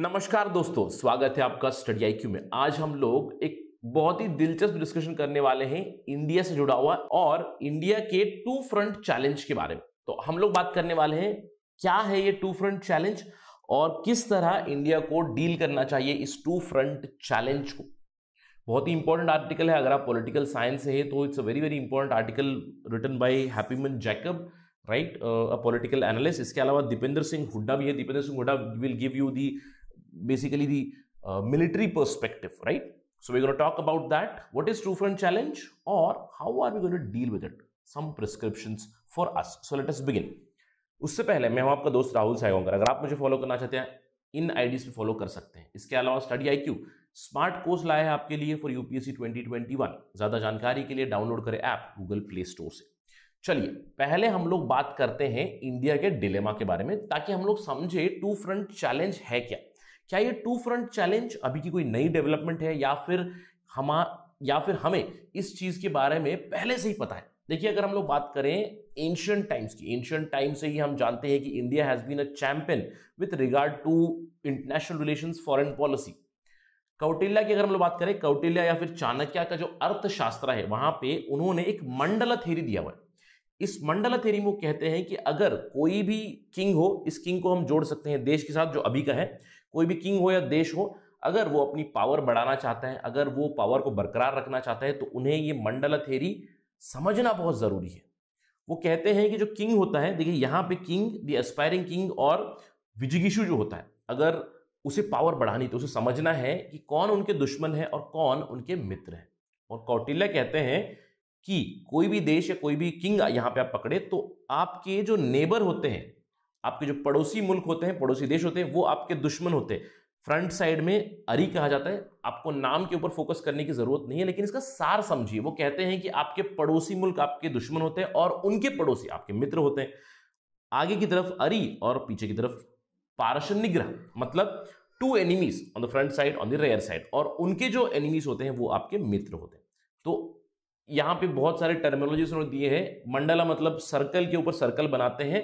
नमस्कार दोस्तों स्वागत है आपका स्टडी आई में आज हम लोग एक बहुत ही दिलचस्प डिस्कशन करने वाले हैं इंडिया से जुड़ा हुआ और इंडिया के टू फ्रंट चैलेंज के बारे में तो हम लोग बात करने वाले हैं क्या है ये टू फ्रंट चैलेंज और किस तरह इंडिया को डील करना चाहिए इस टू फ्रंट चैलेंज को बहुत ही इंपॉर्टेंट आर्टिकल है अगर आप पॉलिटिकल साइंस से है तो it's a very very important article written by है Jacob Wright a political analyst इसके अलावा दीपेंद्र सिंह हुड्डा भी है Deepender Singh Hooda will give you the basically the uh, military perspective, right? So we're going to talk about that. What is true front challenge or how are we going to deal with it? Some prescriptions for us. So let us begin. उससे पहले मैं हूं आपका दोस्त राहुल साइगोंकर अगर आप मुझे follow करना चाहते हैं इन आईडीज पे फॉलो कर सकते हैं इसके अलावा Study I Q smart course लाया है आपके लिए फॉर यूपीएससी 2021 ज़्यादा जानकारी के लिए डाउनलोड करें ऐप गूगल प्ले स्टोर से चलिए पहले हम लोग बात करते हैं इंडिया के डिलेमा के बारे में ताकि हम लोग समझे टू फ्रंट चैलेंज है क्या क्या ये टू फ्रंट चैलेंज अभी की कोई नई डेवलपमेंट है या फिर हम या फिर हमें इस चीज के बारे में पहले से ही पता है देखिए अगर हम लोग बात करें एंशियंट टाइम्स की एंशियंट टाइम से ही हम जानते हैं कि India has been a champion with regard to international relation foreign policy Kautilya की अगर हम लोग बात करें कौटिल्या या फिर चाणक्य का जो अर्थशास्त्र है वहां पे उन्होंने एक मंडल थेरी दिया हुआ है इस मंडल थेरी में कहते हैं कि अगर कोई भी किंग हो इस किंग को हम जोड़ सकते हैं देश के साथ जो अभी का है कोई भी किंग हो या देश हो अगर वो अपनी पावर बढ़ाना चाहता है अगर वो पावर को बरकरार रखना चाहता है तो उन्हें ये मंडला थेरी समझना बहुत ज़रूरी है वो कहते हैं कि जो किंग होता है देखिए यहाँ पे किंग द एस्पायरिंग किंग और विजिगिशु जो होता है अगर उसे पावर बढ़ानी तो उसे समझना है कि कौन उनके दुश्मन है और कौन उनके मित्र है और कौटिल्य कहते हैं कि कोई भी देश या कोई भी किंग यहाँ पे आप पकड़े तो आपके जो नेबर होते हैं आपके जो पड़ोसी मुल्क होते हैं पड़ोसी देश होते हैं वो आपके दुश्मन होते हैं फ्रंट साइड में अरी कहा जाता है आपको नाम के ऊपर फोकस करने की जरूरत नहीं है लेकिन इसका सार समझिए वो कहते हैं कि आपके पड़ोसी मुल्क आपके दुश्मन होते हैं और उनके पड़ोसी आपके मित्र होते हैं आगे की तरफ अरी और पीछे की तरफ पारशन निग्रह मतलब two enemies on the front side on the rear side और उनके जो एनिमीज होते हैं वो आपके मित्र होते हैं तो यहाँ पे बहुत सारे टर्मिनोलॉजी उन्होंने दिए हैं मंडला मतलब सर्कल के ऊपर सर्कल बनाते हैं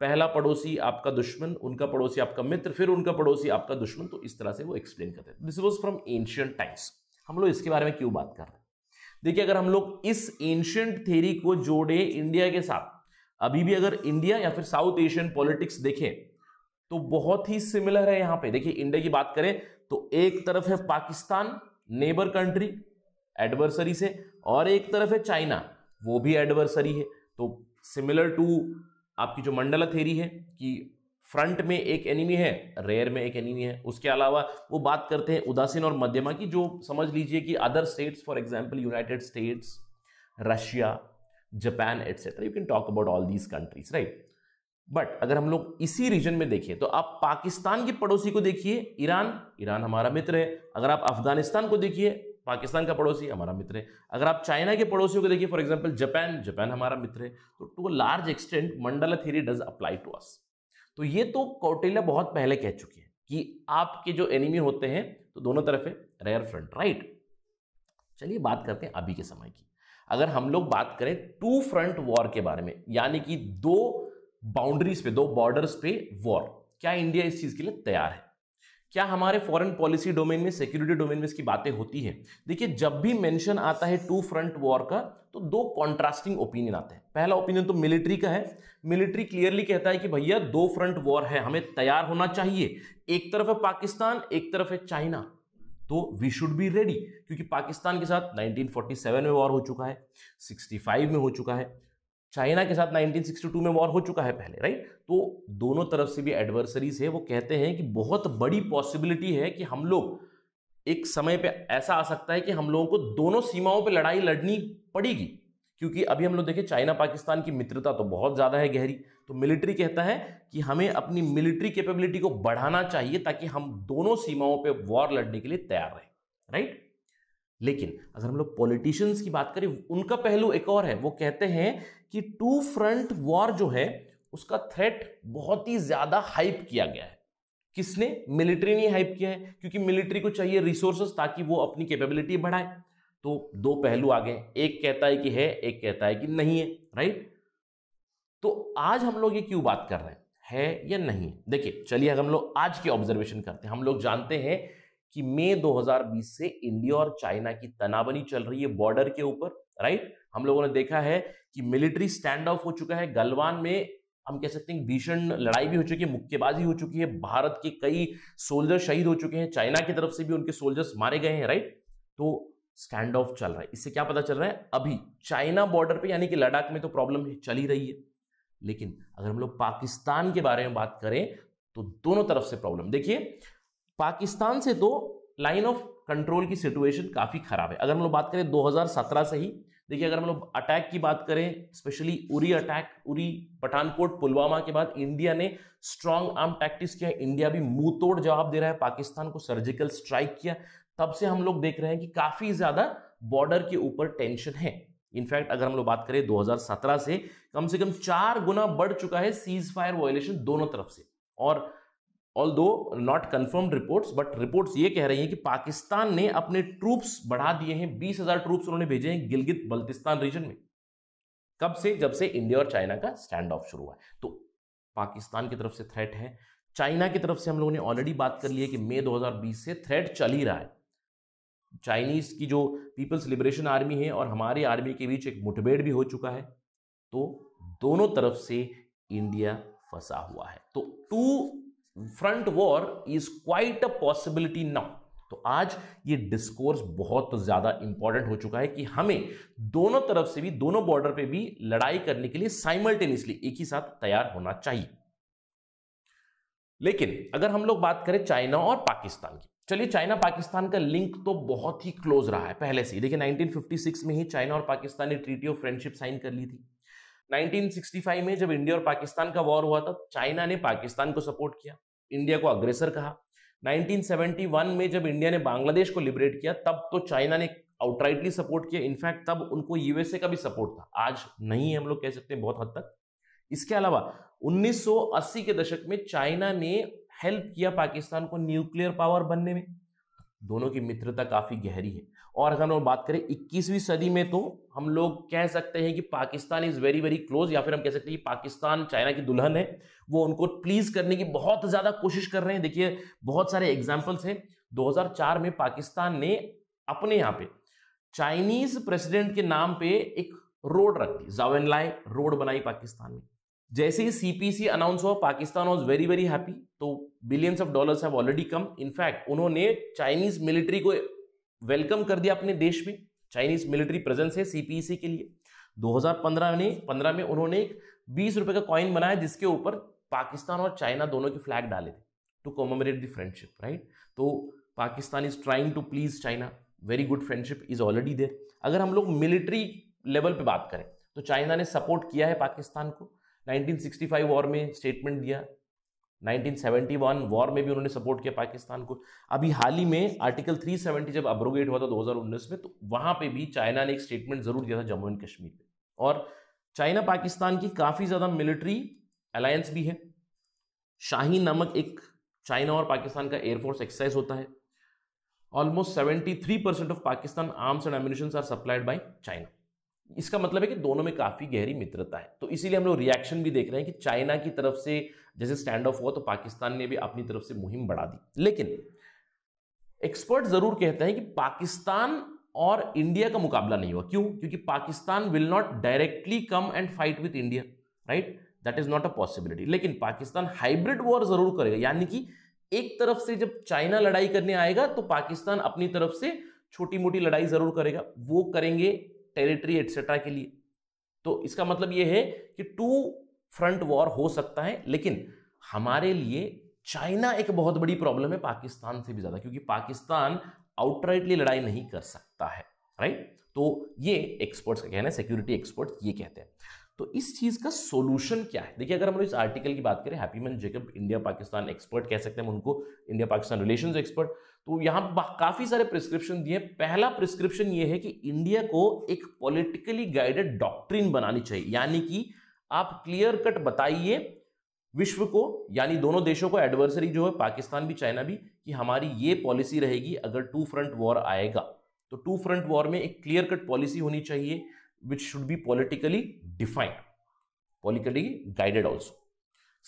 पहला पड़ोसी आपका दुश्मन उनका पड़ोसी आपका मित्र फिर उनका पड़ोसी आपका दुश्मन तो इस तरह से वो एक्सप्लेन करते हैं this was from ancient times हम लोग इसके बारे में क्यों बात कर रहे हैं देखिए अगर हम लोग इस एंशियंट थेरी को जोड़े इंडिया के साथ अभी भी अगर इंडिया या फिर साउथ एशियन पॉलिटिक्स देखें तो बहुत ही सिमिलर है यहां पे देखिए इंडिया की बात करें तो एक तरफ है पाकिस्तान नेबर कंट्री एडवर्सरी से और एक तरफ है चाइना वो भी एडवर्सरी है तो सिमिलर टू आपकी जो मंडला थेरी है कि फ्रंट में एक एनिमी है रेयर में एक एनिमी है उसके अलावा वो बात करते हैं उदासीन और मध्यमा की जो समझ लीजिए कि other states for example United States Russia Japan etcetera you can talk about all these countries right but अगर हम लोग इसी रीजन में देखिए तो आप पाकिस्तान के पड़ोसी को देखिए ईरान ईरान हमारा मित्र है अगर आप अफगानिस्तान को देखिए पाकिस्तान का पड़ोसी हमारा मित्र है अगर आप चाइना के पड़ोसियों को देखिए फॉर एग्जाम्पल जापान जापान हमारा मित्र है तो to a large extent Mandala theory does apply to us तो ये तो कौटिल्य बहुत पहले कह चुके हैं कि आपके जो एनिमी होते हैं तो दोनों तरफ है रेयर फ्रंट राइट चलिए बात करते हैं अभी के समय की अगर हम लोग बात करें टू फ्रंट वॉर के बारे में यानी कि दो बाउंड्रीज पे दो बॉर्डर्स पे वॉर क्या इंडिया इस चीज के लिए तैयार है क्या हमारे फॉरेन पॉलिसी डोमेन में सिक्योरिटी डोमेन में इसकी बातें होती है देखिए जब भी मेंशन आता है टू फ्रंट वॉर का तो दो कॉन्ट्रास्टिंग ओपिनियन आते हैं पहला ओपिनियन तो मिलिट्री का है मिलिट्री क्लियरली कहता है कि भैया दो फ्रंट वॉर है हमें तैयार होना चाहिए एक तरफ है पाकिस्तान एक तरफ है चाइना तो वी शुड बी रेडी क्योंकि पाकिस्तान के साथ 1947 में वॉर हो चुका है 65 में हो चुका है चाइना के साथ 1962 में वॉर हो चुका है पहले राइट तो दोनों तरफ से भी एडवर्सरीज है वो कहते हैं कि बहुत बड़ी पॉसिबिलिटी है कि हम लोग एक समय पे ऐसा आ सकता है कि हम लोगों को दोनों सीमाओं पे लड़ाई लड़नी पड़ेगी क्योंकि अभी हम लोग देखें चाइना पाकिस्तान की मित्रता तो बहुत ज़्यादा है गहरी तो मिलिट्री कहता है कि हमें अपनी मिलिट्री कैपेबिलिटी को बढ़ाना चाहिए ताकि हम दोनों सीमाओं पर वॉर लड़ने के लिए तैयार रहें राइट लेकिन अगर हम लोग पॉलिटिशियंस की बात करें उनका पहलू एक और है वो कहते हैं कि टू फ्रंट वॉर जो है उसका थ्रेट बहुत ही ज्यादा हाइप किया गया है किसने मिलिट्री ने हाइप किया है क्योंकि मिलिट्री को चाहिए रिसोर्सेस ताकि वो अपनी कैपेबिलिटी बढ़ाए तो दो पहलू आ गए एक कहता है कि है एक कहता है कि नहीं है राइट तो आज हम लोग ये क्यों बात कर रहे हैं है या नहीं देखिए चलिए अगर हम लोग आज की ऑब्जर्वेशन करते हैं हम लोग जानते हैं कि मई 2020 से इंडिया और चाइना की तनावनी चल रही है बॉर्डर के ऊपर राइट हम लोगों ने देखा है कि मिलिट्री स्टैंड ऑफ हो चुका है गलवान में हम कह सकते हैं भीषण लड़ाई भी हो चुकी है मुक्केबाजी हो चुकी है भारत के कई सोल्जर शहीद हो चुके हैं चाइना की तरफ से भी उनके सोल्जर्स मारे गए हैं राइट तो स्टैंड ऑफ चल रहा है इससे क्या पता चल रहा है अभी चाइना बॉर्डर पे यानी कि लद्दाख में तो प्रॉब्लम चल ही रही है लेकिन अगर हम लोग पाकिस्तान के बारे में बात करें तो दोनों तरफ से प्रॉब्लम देखिए पाकिस्तान से तो लाइन ऑफ कंट्रोल की सिचुएशन काफ़ी खराब है अगर हम लोग बात करें 2017 से ही देखिए अगर हम लोग अटैक की बात करें स्पेशली उरी अटैक उरी पठानकोट पुलवामा के बाद इंडिया ने स्ट्रांग आर्म प्रैक्टिस किया इंडिया भी मुंह तोड़ जवाब दे रहा है पाकिस्तान को सर्जिकल स्ट्राइक किया तब से हम लोग देख रहे हैं कि काफ़ी ज़्यादा बॉर्डर के ऊपर टेंशन है इनफैक्ट अगर हम लोग बात करें 2017 से कम से कम चार गुना बढ़ चुका है सीज फायर वायोलेशन दोनों तरफ से और although not confirm reports but reports ये कह रही हैं कि पाकिस्तान ने अपने ट्रूप्स बढ़ा दिए हैं बीस हजार ट्रूप्स उन्होंने भेजे हैं गिलगित बल्तिस्तान रीजन में कब से जब से इंडिया और चाइना का स्टैंड ऑफ शुरू हुआ तो पाकिस्तान की तरफ से थ्रेट है चाइना की तरफ से हम लोगों ने ऑलरेडी बात कर ली है कि मई 2020 से थ्रेट चल ही रहा है चाइनीज की जो पीपल्स लिबरेशन आर्मी है और हमारे आर्मी के बीच एक मुठभेड़ भी हो चुका है तो दोनों तरफ से इंडिया फंसा हुआ है तो two front war is quite a possibility now तो आज ये डिस्कोर्स बहुत ज़्यादा इंपॉर्टेंट हो चुका है कि हमें दोनों तरफ से भी दोनों बॉर्डर पे भी लड़ाई करने के लिए साइमल्टेनियसली एक ही साथ तैयार होना चाहिए लेकिन अगर हम लोग बात करें चाइना और पाकिस्तान की चलिए चाइना पाकिस्तान का लिंक तो बहुत ही क्लोज रहा है पहले से देखिए 1956 में ही चाइना और पाकिस्तान ने ट्रीटी ऑफ फ्रेंडशिप साइन कर ली थी 1965 में जब इंडिया और पाकिस्तान का वॉर हुआ था चाइना ने पाकिस्तान को सपोर्ट किया इंडिया को अग्रेसर कहा 1971 में जब इंडिया ने बांग्लादेश को लिबरेट किया तब तो चाइना ने आउटराइटली सपोर्ट किया इनफैक्ट तब उनको यूएसए का भी सपोर्ट था आज नहीं है हम लोग कह सकते हैं बहुत हद तक इसके अलावा 1980 के दशक में चाइना ने हेल्प किया पाकिस्तान को न्यूक्लियर पावर बनने में दोनों की मित्रता काफ़ी गहरी है और अगर हम बात करें इक्कीसवीं सदी में तो हम लोग कह सकते हैं कि Pakistan is very very close या फिर हम कह सकते हैं कि पाकिस्तान चाइना की दुल्हन है वो उनको प्लीज़ करने की बहुत ज़्यादा कोशिश कर रहे हैं देखिए बहुत सारे एग्जाम्पल्स हैं दो में पाकिस्तान ने अपने यहाँ पे चाइनीज प्रेसिडेंट के नाम पे एक रोड रख दी जावेनलाई रोड बनाई पाकिस्तान में जैसे ही सीपीसी अनाउंस हुआ Pakistan was very very happy तो billions of dollars have already come in fact उन्होंने चाइनीज मिलिट्री को वेलकम कर दिया अपने देश में चाइनीज मिलिट्री प्रेजेंस है सीपीसी के लिए 2015 ने 15 में उन्होंने एक बीस रुपए का कॉइन बनाया जिसके ऊपर पाकिस्तान और चाइना दोनों के फ्लैग डाले थे to commemorate the friendship right तो Pakistan is trying to please China very good friendship is already there अगर हम लोग मिलिट्री लेवल पे बात करें तो चाइना ने सपोर्ट किया है पाकिस्तान को 1965 वॉर में स्टेटमेंट दिया 1971 वॉर में भी उन्होंने सपोर्ट किया पाकिस्तान को अभी हाल ही में आर्टिकल 370 जब अब्रोगेट हुआ था 2019 में तो वहां पे भी चाइना ने एक स्टेटमेंट जरूर दिया था जम्मू एंड कश्मीर पे और चाइना पाकिस्तान की काफ़ी ज़्यादा मिलिट्री अलायंस भी है शाही नामक एक चाइना और पाकिस्तान का एयरफोर्स एक्सरसाइज होता है almost three percent of Pakistan arms and ammunition are supplied by China इसका मतलब है कि दोनों में काफ़ी गहरी मित्रता है तो इसीलिए हम लोग रिएक्शन भी देख रहे हैं कि चाइना की तरफ से जैसे स्टैंड ऑफ हुआ तो पाकिस्तान ने भी अपनी तरफ से मुहिम बढ़ा दी लेकिन एक्सपर्ट जरूर कहते हैं कि पाकिस्तान और इंडिया का मुकाबला नहीं हुआ क्यों क्योंकि Pakistan will not directly come and fight with India right that is not a possibility लेकिन पाकिस्तान हाइब्रिड वॉर जरूर करेगा यानी कि एक तरफ से जब चाइना लड़ाई करने आएगा तो पाकिस्तान अपनी तरफ से छोटी मोटी लड़ाई जरूर करेगा वो करेंगे टेरिटरी एटसेट्रा के लिए तो इसका मतलब ये है कि टू फ्रंट वॉर हो सकता है लेकिन हमारे लिए चाइना एक बहुत बड़ी प्रॉब्लम है पाकिस्तान से भी ज़्यादा क्योंकि पाकिस्तान आउटराइटली लड़ाई नहीं कर सकता है राइट तो ये एक्सपर्ट्स का कहना है सिक्योरिटी एक्सपर्ट्स ये कहते हैं तो इस चीज़ का सोल्यूशन क्या है देखिए अगर हम लोग इस आर्टिकल की बात करें man Jacob India Pakistan expert कह सकते हैं उनको इंडिया पाकिस्तान रिलेशन एक्सपर्ट तो यहां पर काफ़ी सारे प्रिस्क्रिप्शन दिए पहला प्रिस्क्रिप्शन ये है कि इंडिया को एक पॉलिटिकली गाइडेड डॉक्ट्रिन बनानी चाहिए यानी कि आप क्लियर कट बताइए विश्व को यानी दोनों देशों को एडवर्सरी जो है पाकिस्तान भी चाइना भी कि हमारी ये पॉलिसी रहेगी अगर टू फ्रंट वॉर आएगा तो टू फ्रंट वॉर में एक क्लियर कट पॉलिसी होनी चाहिए which should be politically defined politically guided also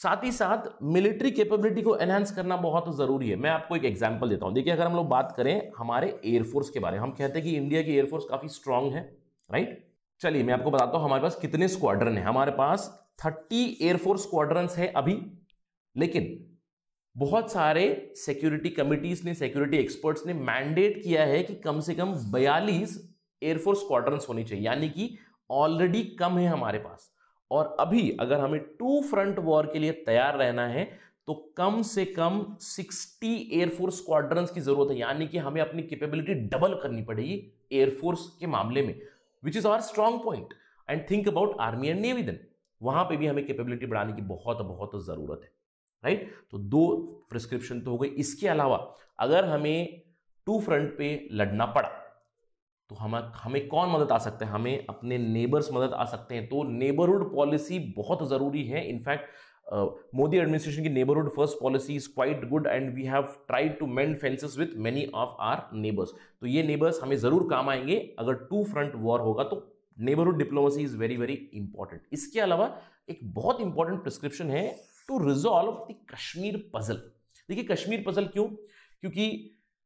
साथ ही साथ मिलिट्री कैपेबिलिटी को एनहेंस करना बहुत जरूरी है मैं आपको एक एग्जांपल देता हूं देखिए अगर हम लोग बात करें हमारे एयरफोर्स के बारे में हम कहते हैं कि इंडिया की एयरफोर्स काफी स्ट्रांग है राइट चलिए मैं आपको बताता हूं हमारे पास कितने स्क्वाड्रन है हमारे पास थर्टी एयरफोर्स स्क्वाड्रन है अभी लेकिन बहुत सारे सिक्योरिटी कमिटीज ने सिक्योरिटी एक्सपर्ट्स ने मैंडेट किया है कि कम से कम बयालीस एयरफोर्स स्क्वाड्रंस होनी चाहिए यानी कि ऑलरेडी कम है हमारे पास और अभी अगर हमें टू फ्रंट वॉर के लिए तैयार रहना है तो कम से कम 60 एयरफोर्स स्क्वाड्रंस की जरूरत है यानी कि हमें अपनी कैपेबिलिटी डबल करनी पड़ेगी एयरफोर्स के मामले में which is our strong point and think about army and navy then वहां पे भी हमें कैपेबिलिटी बढ़ाने की बहुत बहुत जरूरत है राइट तो दो प्रिस्क्रिप्शन तो हो गई इसके अलावा अगर हमें टू फ्रंट पे लड़ना पड़ा तो हम हमें कौन मदद आ सकता है हमें अपने नेबर्स मदद आ सकते हैं तो नेबरहुड पॉलिसी बहुत ज़रूरी है इनफैक्ट मोदी एडमिनिस्ट्रेशन की neighbourhood first policy is quite good and we have tried to mend fences with many of our neighbours तो ये नेबर्स हमें ज़रूर काम आएंगे अगर टू फ्रंट वॉर होगा तो neighbourhood diplomacy is very very important इसके अलावा एक बहुत इंपॉर्टेंट प्रिस्क्रिप्शन है to resolve the Kashmir puzzle देखिए कश्मीर पजल क्यों क्योंकि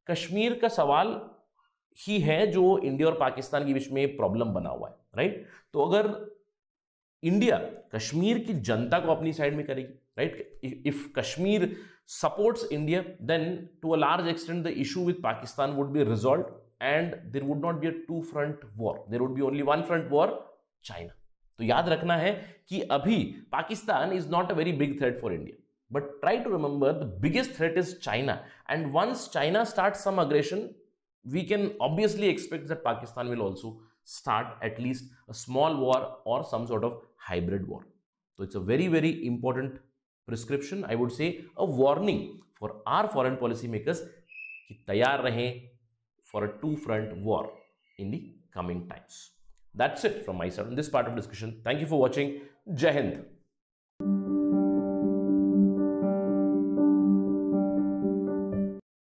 कश्मीर का सवाल ही है जो इंडिया और पाकिस्तान के बीच में प्रॉब्लम बना हुआ है राइट तो अगर इंडिया कश्मीर की जनता को अपनी साइड में करेगी right if Kashmir supports India then to a large extend the issue with Pakistan would be resolved and there would not be a two front war there would be only one front war China तो याद रखना है कि अभी Pakistan is not a very big threat for India but try to remember the biggest threat is China and once China start some aggression we can obviously expect that Pakistan will also start at least a small war or some sort of hybrid war. So it's a very, very important prescription, I would say a warning for our foreign policy makers for a two-front war in the coming times. That's it from my side in this part of discussion. Thank you for watching. Jai Hind.